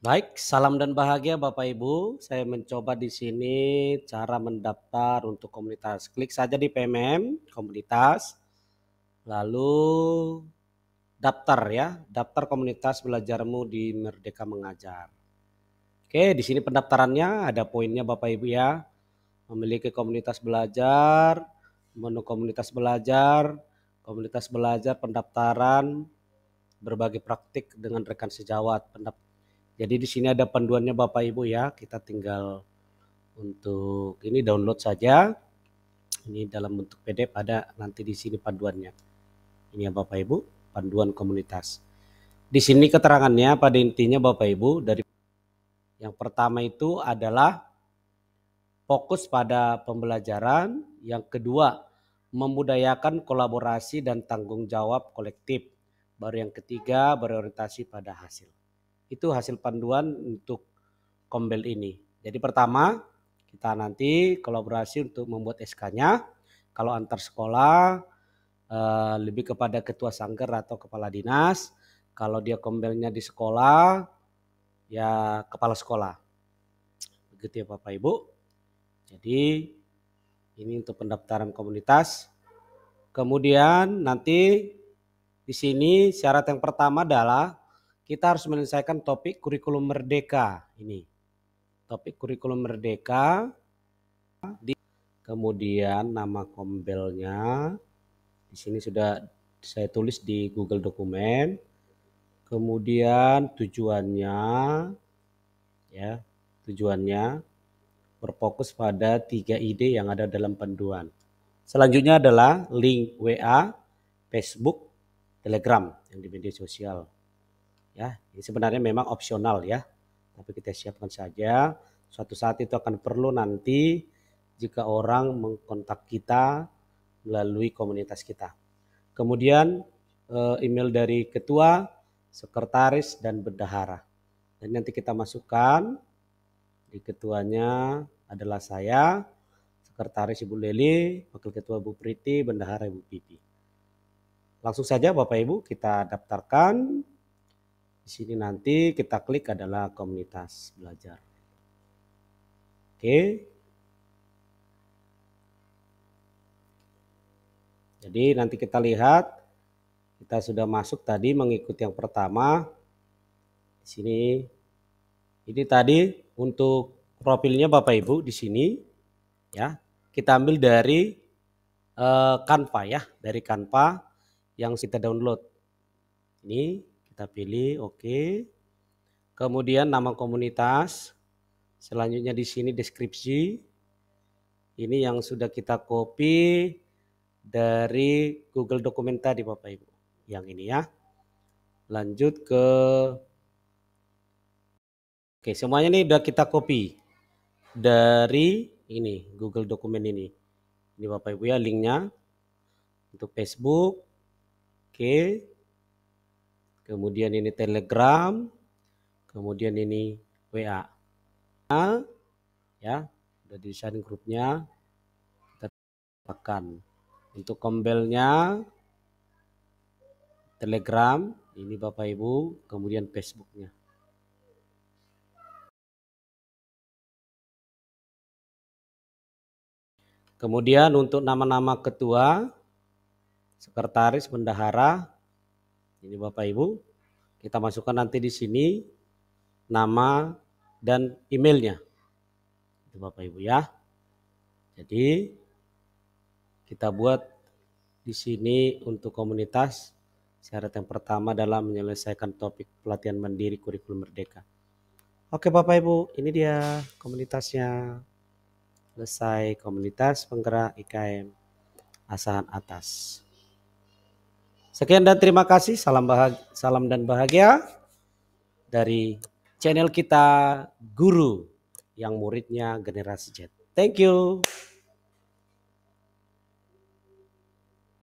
Baik, salam dan bahagia Bapak Ibu. Saya mencoba di sini cara mendaftar untuk komunitas. Klik saja di PMM komunitas, lalu daftar ya, daftar komunitas belajarmu di Merdeka Mengajar. Oke, di sini pendaftarannya ada poinnya Bapak Ibu ya. Memiliki komunitas belajar, menu komunitas belajar, komunitas belajar pendaftaran berbagi praktik dengan rekan sejawat, pendaftar. Jadi di sini ada panduannya Bapak Ibu ya. Kita tinggal untuk ini download saja. Ini dalam bentuk PDF ada nanti di sini panduannya. Ini ya Bapak Ibu, panduan komunitas. Di sini keterangannya pada intinya Bapak Ibu dari yang pertama itu adalah fokus pada pembelajaran, yang kedua membudayakan kolaborasi dan tanggung jawab kolektif, baru yang ketiga berorientasi pada hasil. Itu hasil panduan untuk kombel ini. Jadi pertama kita nanti kolaborasi untuk membuat SK-nya. Kalau antar sekolah eh, lebih kepada ketua sanggar atau kepala dinas. Kalau dia kombelnya di sekolah ya kepala sekolah. Begitu ya Bapak Ibu. Jadi ini untuk pendaftaran komunitas. Kemudian nanti di sini syarat yang pertama adalah kita harus menyelesaikan topik kurikulum merdeka ini. Topik kurikulum merdeka di kemudian nama kombelnya di sini sudah saya tulis di Google dokumen. Kemudian tujuannya ya, tujuannya berfokus pada tiga ide yang ada dalam panduan. Selanjutnya adalah link WA, Facebook, Telegram yang di media sosial ya ini sebenarnya memang opsional ya tapi kita siapkan saja suatu saat itu akan perlu nanti jika orang mengkontak kita melalui komunitas kita kemudian eh, email dari ketua sekretaris dan bendahara dan nanti kita masukkan di ketuanya adalah saya sekretaris Ibu Leli, wakil ketua Bu Priti, bendahara Ibu Pipi. Langsung saja Bapak Ibu kita daftarkan sini nanti kita klik adalah komunitas belajar. Oke. Jadi nanti kita lihat kita sudah masuk tadi mengikuti yang pertama. Di sini ini tadi untuk profilnya Bapak Ibu di sini ya. Kita ambil dari kanpa eh, Canva ya, dari Canva yang kita download. Ini kita pilih oke. Okay. Kemudian nama komunitas. Selanjutnya di sini deskripsi. Ini yang sudah kita copy dari Google Dokumen tadi Bapak Ibu. Yang ini ya. Lanjut ke Oke, semuanya ini udah kita copy dari ini Google Dokumen ini. Ini Bapak Ibu ya linknya untuk Facebook. Oke kemudian ini Telegram, kemudian ini WA. ya, sudah desain grupnya kita tekan Untuk kombelnya Telegram, ini Bapak Ibu, kemudian Facebooknya. Kemudian untuk nama-nama ketua, sekretaris, bendahara, ini Bapak Ibu, kita masukkan nanti di sini nama dan emailnya. Itu Bapak Ibu ya. Jadi kita buat di sini untuk komunitas syarat yang pertama adalah menyelesaikan topik pelatihan mandiri kurikulum merdeka. Oke Bapak Ibu, ini dia komunitasnya. Selesai komunitas penggerak IKM asahan atas. Sekian dan terima kasih. Salam bahagia, salam dan bahagia dari channel kita Guru yang muridnya generasi Z. Thank you.